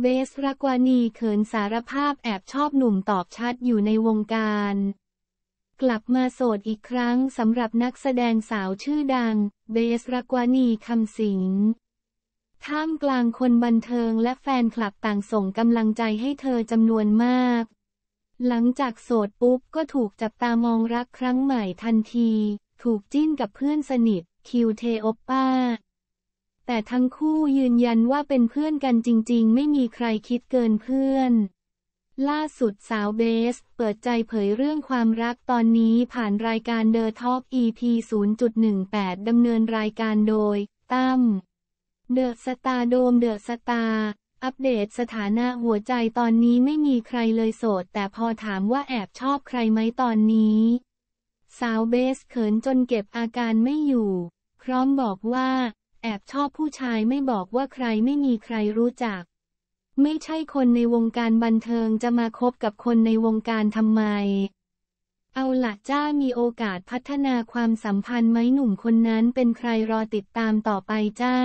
เบสรักวานีเขินสารภาพแอบชอบหนุ่มตอบชัดอยู่ในวงการ กลับมาโสดอีกครั้งสำหรับนักแสดงสาวชื่อดัง เบสรักวานีคำสิงท่ามกลางคนบันเทิงและแฟนคลับต่างส่งกำลังใจให้เธอจำนวนมาก หลังจากโสดปุ๊บก็ถูกจับตามองรักครั้งใหม่ทันที ถูกจิ้นกับเพื่อนสนิทคิวเทโอปป้าแต่ทั้งคู่ยืนยันว่าเป็นเพื่อนกันจริงๆ ไม่มีใครคิดเกินเพื่อน ล่าสุดสาวเบส เปิดใจเผยเรื่องความรักตอนนี้ผ่านรายการเดอ e Talk EP 0.18 ดำเนินรายการโดย ตั้มเดอะสตาร์โดมเดอะสตาร์อัปเดตสถานะหัวใจตอนนี้ไม่มีใครเลยโสด แต่พอถามว่าแอบชอบใครไหมตอนนี้ สาวเบสเขินจนเก็บอาการไม่อยู่ พร้อมบอกว่าแอบชอบผู้ชายไม่บอกว่าใครไม่มีใครรู้จัก ไม่ใช่คนในวงการบันเทิงจะมาคบกับคนในวงการทำไม เอาละจ้ามีโอกาสพัฒนาความสัมพันธ์ไหมหนุ่มคนนั้นเป็นใครรอติดตามต่อไปจ้า